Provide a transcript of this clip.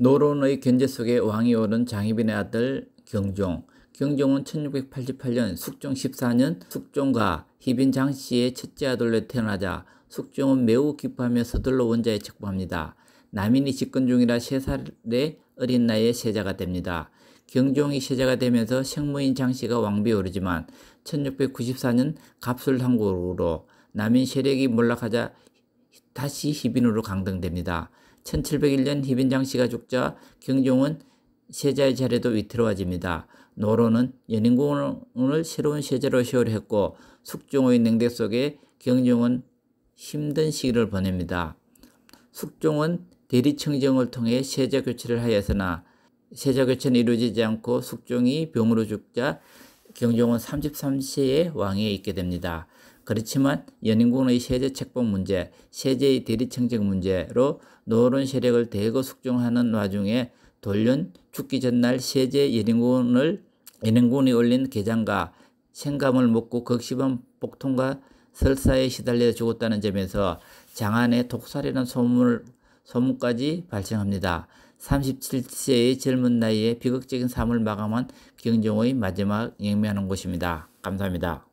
노론의 견제 속에 왕이 오른 장희빈의 아들 경종. 경종은 1688년 숙종 14년 숙종과 희빈 장씨의 첫째 아들로 태어나자 숙종은 매우 기뻐하며 서둘러 원자에 책부합니다. 남인이 집권 중이라 3살의 어린 나이에 세자가 됩니다. 경종이 세자가 되면서 생모인 장씨가 왕비에 오르지만 1694년 갑술항국으로 남인 세력이 몰락하자 다시 희빈으로 강등됩니다. 1701년 희빈장 씨가 죽자 경종은 세자의 자리도 위태로워집니다. 노로는 연인공을 새로운 세자로 시월했고 숙종의 냉대 속에 경종은 힘든 시기를 보냅니다. 숙종은 대리청정을 통해 세자 교체를 하였으나 세자 교체는 이루어지지 않고 숙종이 병으로 죽자 경종은 33세의 왕위에 있게 됩니다. 그렇지만 연인군의 세제 책봉 문제, 세제의 대리청정 문제로 노론 세력을 대거 숙종하는 와중에 돌연 죽기 전날 세제 연인군을 연인군이 올린 계장과 생감을 먹고 극심한 복통과 설사에 시달려 죽었다는 점에서 장안의 독살이라는 소문을, 소문까지 발생합니다. 37세의 젊은 나이에 비극적인 삶을 마감한 경종의 마지막 영면한 곳입니다. 감사합니다.